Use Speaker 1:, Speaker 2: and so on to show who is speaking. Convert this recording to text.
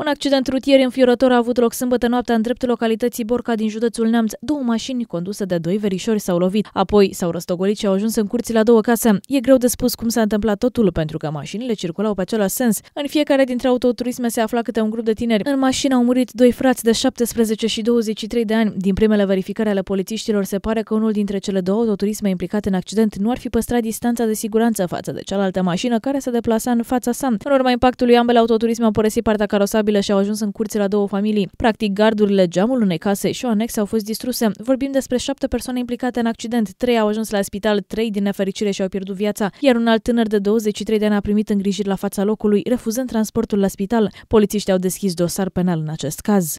Speaker 1: Un accident rutier înfiorător a avut loc sâmbătă noaptea în dreptul localității Borca din județul Neamț. Două mașini conduse de doi verișori s-au lovit, apoi s-au răstogolit și au ajuns în curți la două case. E greu de spus cum s-a întâmplat totul, pentru că mașinile circulau pe același sens. În fiecare dintre autoturisme se afla câte un grup de tineri. În mașină au murit doi frați de 17 și 23 de ani. Din primele verificări ale polițiștilor, se pare că unul dintre cele două autoturisme implicate în accident nu ar fi păstrat distanța de siguranță față de cealaltă mașină care se deplasa în fața sa. În urma impactului, ambele autoturisme au părăsit partea carosabilă inexplicabilă și au ajuns în curți la două familii. Practic, gardurile, geamul unei case și o anexă au fost distruse. Vorbim despre șapte persoane implicate în accident, trei au ajuns la spital, trei din nefericire și-au pierdut viața, iar un alt tânăr de 23 de ani a primit îngrijiri la fața locului, refuzând transportul la spital. Polițiștii au deschis dosar penal în acest caz.